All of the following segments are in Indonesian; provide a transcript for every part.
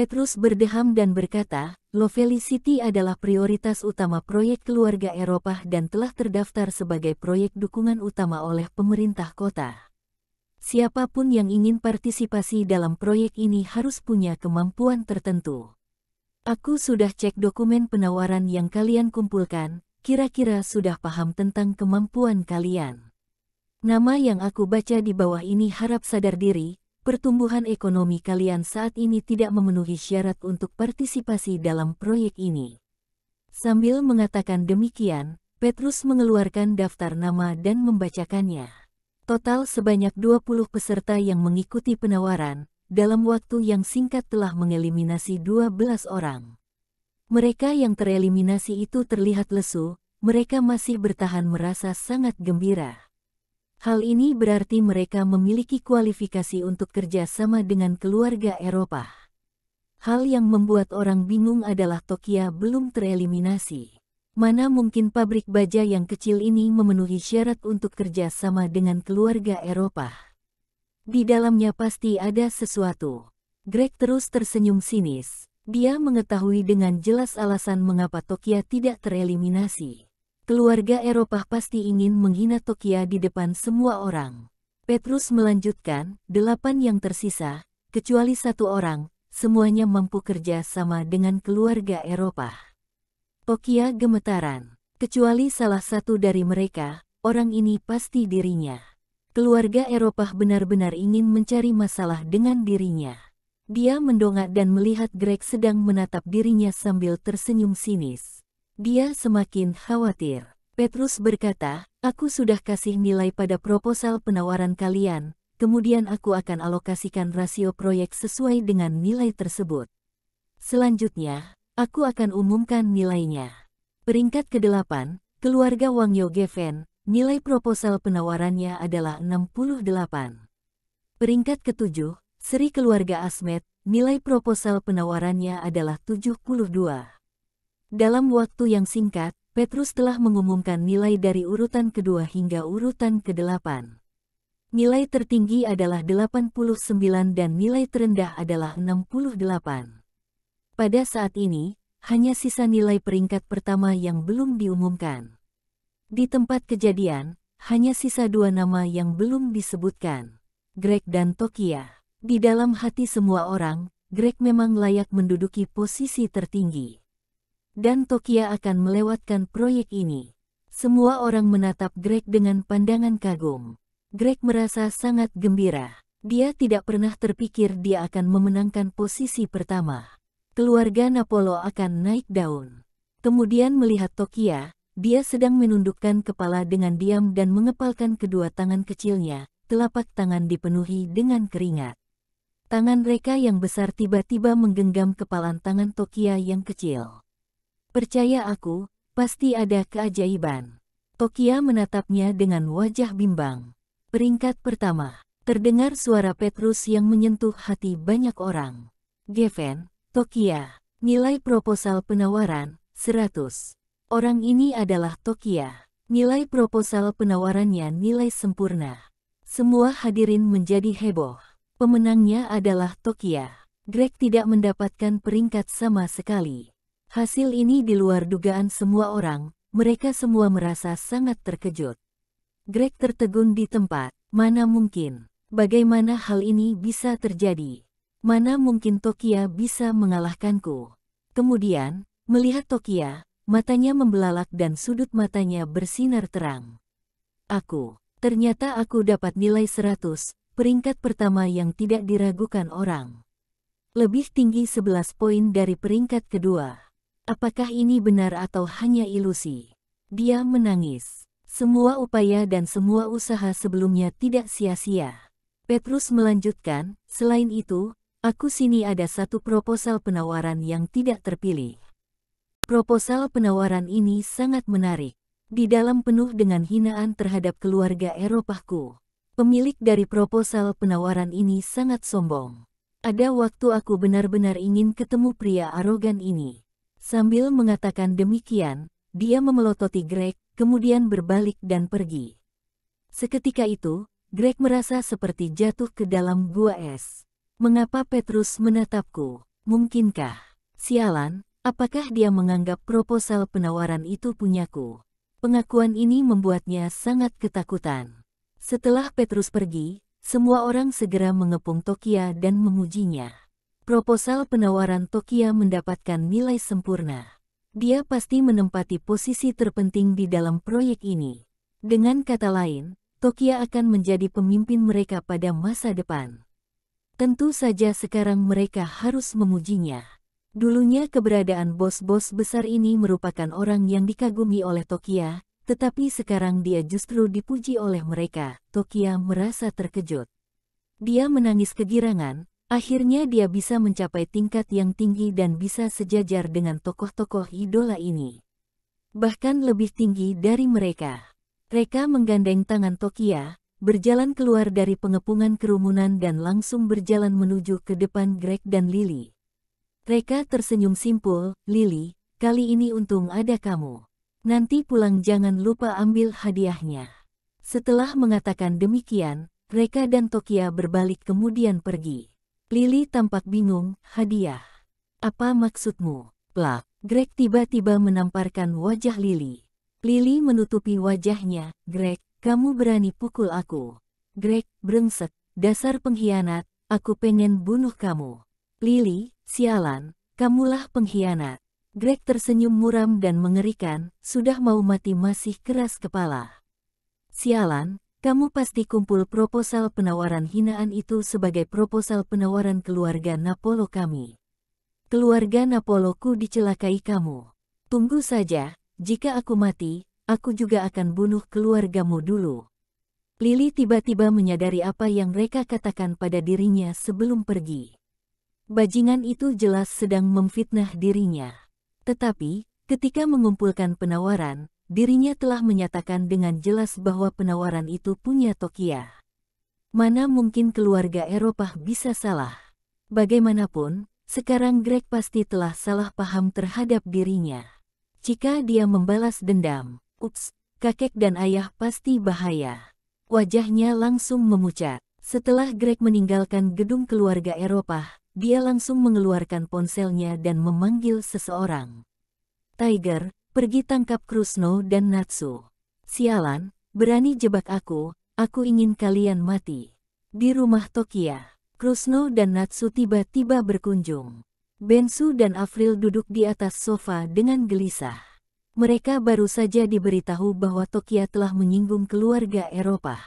Petrus berdeham dan berkata, Lovely City adalah prioritas utama proyek keluarga Eropa dan telah terdaftar sebagai proyek dukungan utama oleh pemerintah kota. Siapapun yang ingin partisipasi dalam proyek ini harus punya kemampuan tertentu. Aku sudah cek dokumen penawaran yang kalian kumpulkan, kira-kira sudah paham tentang kemampuan kalian. Nama yang aku baca di bawah ini harap sadar diri, pertumbuhan ekonomi kalian saat ini tidak memenuhi syarat untuk partisipasi dalam proyek ini. Sambil mengatakan demikian, Petrus mengeluarkan daftar nama dan membacakannya. Total sebanyak 20 peserta yang mengikuti penawaran, dalam waktu yang singkat telah mengeliminasi 12 orang. Mereka yang tereliminasi itu terlihat lesu, mereka masih bertahan merasa sangat gembira. Hal ini berarti mereka memiliki kualifikasi untuk kerja sama dengan keluarga Eropa. Hal yang membuat orang bingung adalah Tokyo belum tereliminasi. Mana mungkin pabrik baja yang kecil ini memenuhi syarat untuk kerja sama dengan keluarga Eropa. Di dalamnya pasti ada sesuatu. Greg terus tersenyum sinis. Dia mengetahui dengan jelas alasan mengapa Tokyo tidak tereliminasi. Keluarga Eropa pasti ingin menghina Tokia di depan semua orang. Petrus melanjutkan, delapan yang tersisa, kecuali satu orang, semuanya mampu kerja sama dengan keluarga Eropa. Tokia gemetaran. Kecuali salah satu dari mereka, orang ini pasti dirinya. Keluarga Eropa benar-benar ingin mencari masalah dengan dirinya. Dia mendongak dan melihat Greg sedang menatap dirinya sambil tersenyum sinis. Dia semakin khawatir. Petrus berkata, Aku sudah kasih nilai pada proposal penawaran kalian, kemudian aku akan alokasikan rasio proyek sesuai dengan nilai tersebut. Selanjutnya, aku akan umumkan nilainya. Peringkat ke-8, keluarga Wang Yogeven, nilai proposal penawarannya adalah 68. Peringkat ke-7, seri keluarga Asmet, nilai proposal penawarannya adalah 72. Dalam waktu yang singkat, Petrus telah mengumumkan nilai dari urutan kedua hingga urutan kedelapan. Nilai tertinggi adalah 89 dan nilai terendah adalah 68. Pada saat ini, hanya sisa nilai peringkat pertama yang belum diumumkan. Di tempat kejadian, hanya sisa dua nama yang belum disebutkan, Greg dan Tokia. Di dalam hati semua orang, Greg memang layak menduduki posisi tertinggi dan Tokia akan melewatkan proyek ini. Semua orang menatap Greg dengan pandangan kagum. Greg merasa sangat gembira. Dia tidak pernah terpikir dia akan memenangkan posisi pertama. Keluarga Napolo akan naik daun. Kemudian melihat Tokia, dia sedang menundukkan kepala dengan diam dan mengepalkan kedua tangan kecilnya, telapak tangan dipenuhi dengan keringat. Tangan mereka yang besar tiba-tiba menggenggam kepalan tangan Tokia yang kecil. Percaya aku, pasti ada keajaiban. Tokia menatapnya dengan wajah bimbang. Peringkat pertama, terdengar suara Petrus yang menyentuh hati banyak orang. Geven, Tokia, nilai proposal penawaran, 100. Orang ini adalah Tokia. Nilai proposal penawarannya nilai sempurna. Semua hadirin menjadi heboh. Pemenangnya adalah Tokia. Greg tidak mendapatkan peringkat sama sekali. Hasil ini di luar dugaan semua orang, mereka semua merasa sangat terkejut. Greg tertegun di tempat, mana mungkin, bagaimana hal ini bisa terjadi? Mana mungkin Tokia bisa mengalahkanku? Kemudian, melihat Tokia, matanya membelalak dan sudut matanya bersinar terang. Aku, ternyata aku dapat nilai 100, peringkat pertama yang tidak diragukan orang. Lebih tinggi 11 poin dari peringkat kedua. Apakah ini benar atau hanya ilusi? Dia menangis. Semua upaya dan semua usaha sebelumnya tidak sia-sia. Petrus melanjutkan, selain itu, aku sini ada satu proposal penawaran yang tidak terpilih. Proposal penawaran ini sangat menarik. Di dalam penuh dengan hinaan terhadap keluarga Eropahku. Pemilik dari proposal penawaran ini sangat sombong. Ada waktu aku benar-benar ingin ketemu pria arogan ini. Sambil mengatakan demikian, dia memelototi Greg, kemudian berbalik dan pergi. Seketika itu, Greg merasa seperti jatuh ke dalam gua es. Mengapa Petrus menatapku? Mungkinkah? Sialan, apakah dia menganggap proposal penawaran itu punyaku? Pengakuan ini membuatnya sangat ketakutan. Setelah Petrus pergi, semua orang segera mengepung Tokia dan memujinya. Proposal penawaran Tokia mendapatkan nilai sempurna. Dia pasti menempati posisi terpenting di dalam proyek ini. Dengan kata lain, Tokia akan menjadi pemimpin mereka pada masa depan. Tentu saja sekarang mereka harus memujinya. Dulunya keberadaan bos-bos besar ini merupakan orang yang dikagumi oleh Tokia, tetapi sekarang dia justru dipuji oleh mereka. Tokia merasa terkejut. Dia menangis kegirangan, Akhirnya dia bisa mencapai tingkat yang tinggi dan bisa sejajar dengan tokoh-tokoh idola ini. Bahkan lebih tinggi dari mereka. Mereka menggandeng tangan Tokia, berjalan keluar dari pengepungan kerumunan dan langsung berjalan menuju ke depan Greg dan Lily. Mereka tersenyum simpul, Lily, kali ini untung ada kamu. Nanti pulang jangan lupa ambil hadiahnya. Setelah mengatakan demikian, mereka dan Tokia berbalik kemudian pergi. Lily tampak bingung, hadiah. Apa maksudmu? Plak, Greg tiba-tiba menamparkan wajah Lily. Lily menutupi wajahnya, Greg, kamu berani pukul aku. Greg, brengsek, dasar pengkhianat, aku pengen bunuh kamu. Lily, sialan, kamulah pengkhianat. Greg tersenyum muram dan mengerikan, sudah mau mati masih keras kepala. Sialan, kamu pasti kumpul proposal penawaran hinaan itu sebagai proposal penawaran keluarga Napolo kami. Keluarga Napoloku dicelakai kamu. Tunggu saja, jika aku mati, aku juga akan bunuh keluargamu dulu. Lili tiba-tiba menyadari apa yang mereka katakan pada dirinya sebelum pergi. Bajingan itu jelas sedang memfitnah dirinya. Tetapi, ketika mengumpulkan penawaran, dirinya telah menyatakan dengan jelas bahwa penawaran itu punya Tokia. Mana mungkin keluarga Eropa bisa salah. Bagaimanapun, sekarang Greg pasti telah salah paham terhadap dirinya. Jika dia membalas dendam, ups, kakek dan ayah pasti bahaya. Wajahnya langsung memucat. Setelah Greg meninggalkan gedung keluarga Eropa, dia langsung mengeluarkan ponselnya dan memanggil seseorang. Tiger, Pergi tangkap Krusno dan Natsu. Sialan, berani jebak aku, aku ingin kalian mati. Di rumah Tokia, Krusno dan Natsu tiba-tiba berkunjung. Bensu dan Afril duduk di atas sofa dengan gelisah. Mereka baru saja diberitahu bahwa Tokia telah menyinggung keluarga Eropa.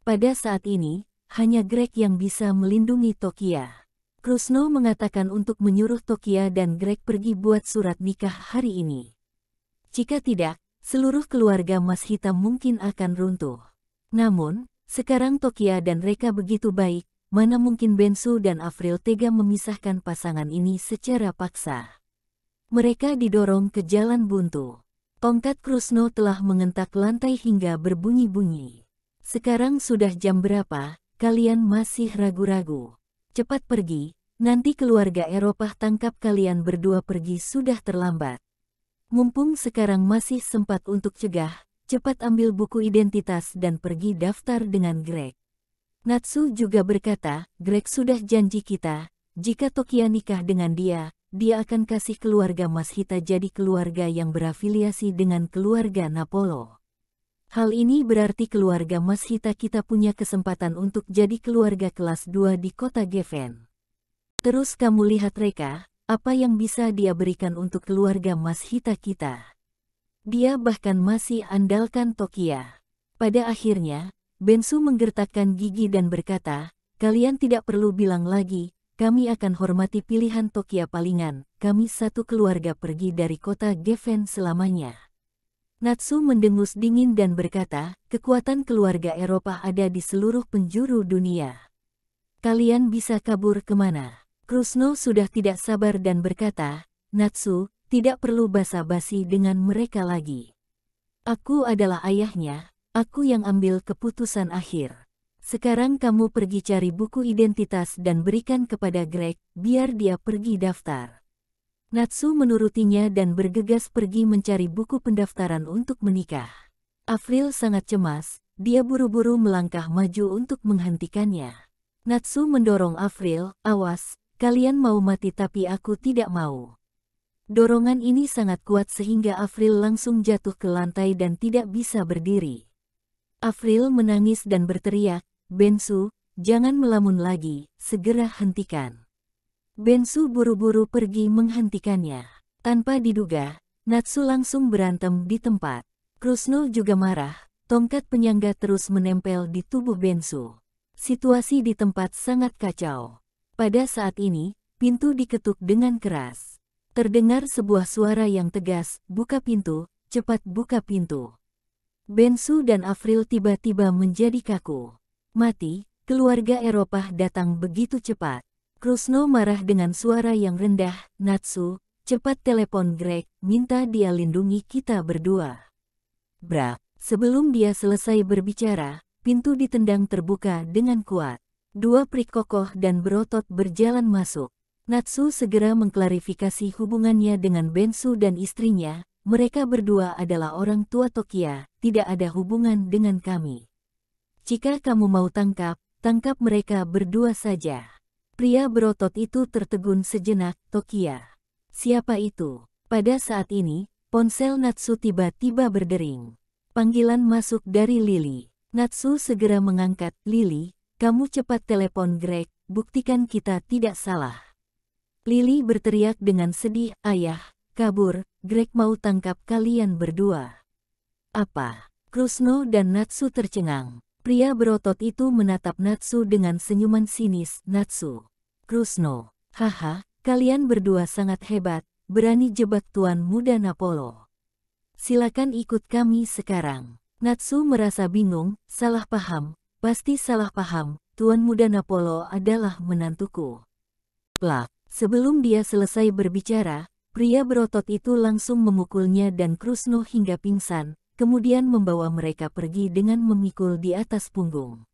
Pada saat ini, hanya Greg yang bisa melindungi Tokia. Krusno mengatakan untuk menyuruh Tokia dan Greg pergi buat surat nikah hari ini. Jika tidak, seluruh keluarga Mas Hitam mungkin akan runtuh. Namun, sekarang Tokia dan Reka begitu baik, mana mungkin Bensu dan Afril tega memisahkan pasangan ini secara paksa. Mereka didorong ke jalan buntu. Tongkat Krusno telah mengentak lantai hingga berbunyi-bunyi. Sekarang sudah jam berapa, kalian masih ragu-ragu. Cepat pergi, nanti keluarga Eropa tangkap kalian berdua pergi sudah terlambat. Mumpung sekarang masih sempat untuk cegah, cepat ambil buku identitas dan pergi daftar dengan Greg. Natsu juga berkata, Greg sudah janji kita, jika Tokia nikah dengan dia, dia akan kasih keluarga Mas Hita jadi keluarga yang berafiliasi dengan keluarga Napolo. Hal ini berarti keluarga Mas Hita kita punya kesempatan untuk jadi keluarga kelas 2 di kota Geven. Terus kamu lihat Reka, apa yang bisa dia berikan untuk keluarga Mas Hita kita. Dia bahkan masih andalkan Tokia. Pada akhirnya, Bensu menggertakkan gigi dan berkata, kalian tidak perlu bilang lagi, kami akan hormati pilihan Tokia palingan, kami satu keluarga pergi dari kota Geven selamanya. Natsu mendengus dingin dan berkata, kekuatan keluarga Eropa ada di seluruh penjuru dunia. Kalian bisa kabur kemana? Krusno sudah tidak sabar dan berkata, Natsu, tidak perlu basa-basi dengan mereka lagi. Aku adalah ayahnya, aku yang ambil keputusan akhir. Sekarang kamu pergi cari buku identitas dan berikan kepada Greg, biar dia pergi daftar. Natsu menurutinya dan bergegas pergi mencari buku pendaftaran untuk menikah. Afril sangat cemas, dia buru-buru melangkah maju untuk menghentikannya. Natsu mendorong Afril, awas, Kalian mau mati tapi aku tidak mau. Dorongan ini sangat kuat sehingga Afril langsung jatuh ke lantai dan tidak bisa berdiri. Afril menangis dan berteriak, Bensu, jangan melamun lagi, segera hentikan. Bensu buru-buru pergi menghentikannya. Tanpa diduga, Natsu langsung berantem di tempat. Krusno juga marah, tongkat penyangga terus menempel di tubuh Bensu. Situasi di tempat sangat kacau. Pada saat ini, pintu diketuk dengan keras. Terdengar sebuah suara yang tegas, buka pintu, cepat buka pintu. Bensu dan Afril tiba-tiba menjadi kaku. Mati, keluarga Eropa datang begitu cepat. Krusno marah dengan suara yang rendah, Natsu, cepat telepon Greg, minta dia lindungi kita berdua. Brak, sebelum dia selesai berbicara, pintu ditendang terbuka dengan kuat. Dua Prikokoh dan Berotot berjalan masuk. Natsu segera mengklarifikasi hubungannya dengan Bensu dan istrinya. Mereka berdua adalah orang tua Tokia, tidak ada hubungan dengan kami. Jika kamu mau tangkap, tangkap mereka berdua saja. Pria berotot itu tertegun sejenak, Tokia. Siapa itu? Pada saat ini, ponsel Natsu tiba-tiba berdering. Panggilan masuk dari Lily. Natsu segera mengangkat, Lily, kamu cepat telepon Greg, buktikan kita tidak salah. Lily berteriak dengan sedih, ayah, kabur, Greg mau tangkap kalian berdua. Apa? Krusno dan Natsu tercengang. Pria berotot itu menatap Natsu dengan senyuman sinis, Natsu. Krusno, haha, kalian berdua sangat hebat, berani jebak Tuan Muda Napolo. Silakan ikut kami sekarang. Natsu merasa bingung, salah paham, Pasti salah paham, Tuan Muda Napolo adalah menantuku. Plak, sebelum dia selesai berbicara, pria berotot itu langsung memukulnya dan Krusno hingga pingsan, kemudian membawa mereka pergi dengan memikul di atas punggung.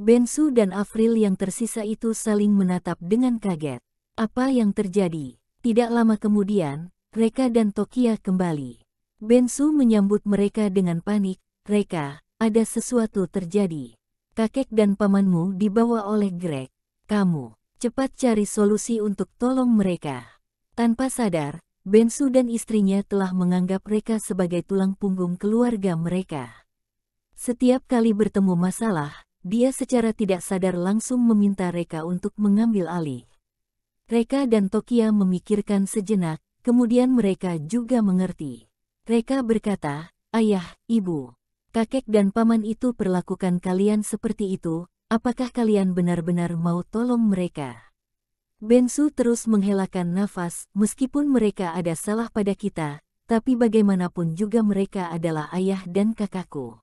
Bensu dan Afril yang tersisa itu saling menatap dengan kaget. Apa yang terjadi? Tidak lama kemudian, Reka dan Tokia kembali. Bensu menyambut mereka dengan panik, Reka, ada sesuatu terjadi kakek dan pamanmu dibawa oleh Greg. Kamu, cepat cari solusi untuk tolong mereka. Tanpa sadar, Bensu dan istrinya telah menganggap mereka sebagai tulang punggung keluarga mereka. Setiap kali bertemu masalah, dia secara tidak sadar langsung meminta mereka untuk mengambil alih. Reka dan Tokia memikirkan sejenak, kemudian mereka juga mengerti. Reka berkata, Ayah, Ibu, kakek dan paman itu perlakukan kalian seperti itu, apakah kalian benar-benar mau tolong mereka? Bensu terus menghelakan nafas, meskipun mereka ada salah pada kita, tapi bagaimanapun juga mereka adalah ayah dan kakakku.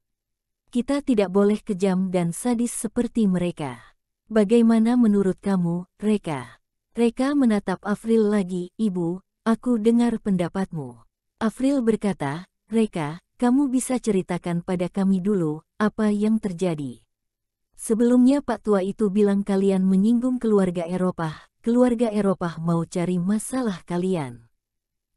Kita tidak boleh kejam dan sadis seperti mereka. Bagaimana menurut kamu, Reka? Reka menatap Afril lagi, Ibu, aku dengar pendapatmu. Afril berkata, Reka, kamu bisa ceritakan pada kami dulu apa yang terjadi. Sebelumnya Pak Tua itu bilang kalian menyinggung keluarga Eropa, keluarga Eropa mau cari masalah kalian.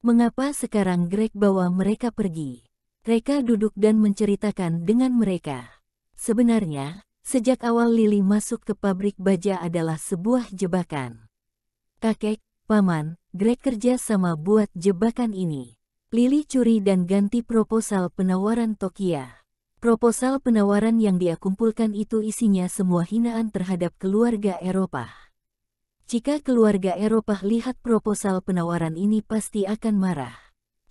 Mengapa sekarang Greg bawa mereka pergi? Mereka duduk dan menceritakan dengan mereka. Sebenarnya, sejak awal Lily masuk ke pabrik baja adalah sebuah jebakan. Kakek, paman, Greg kerja sama buat jebakan ini. Lili curi dan ganti proposal penawaran Tokia. Proposal penawaran yang dia kumpulkan itu isinya semua hinaan terhadap keluarga Eropa. Jika keluarga Eropa lihat proposal penawaran ini pasti akan marah.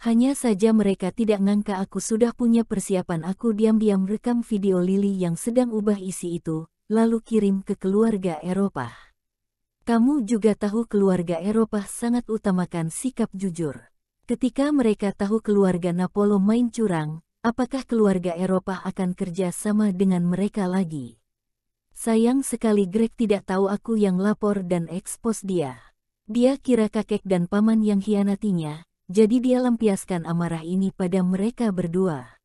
Hanya saja mereka tidak ngangka aku sudah punya persiapan aku diam-diam rekam video Lili yang sedang ubah isi itu, lalu kirim ke keluarga Eropa. Kamu juga tahu keluarga Eropa sangat utamakan sikap jujur. Ketika mereka tahu keluarga Napolo main curang, apakah keluarga Eropa akan kerja sama dengan mereka lagi? Sayang sekali Greg tidak tahu aku yang lapor dan ekspos dia. Dia kira kakek dan paman yang hianatinya, jadi dia lampiaskan amarah ini pada mereka berdua.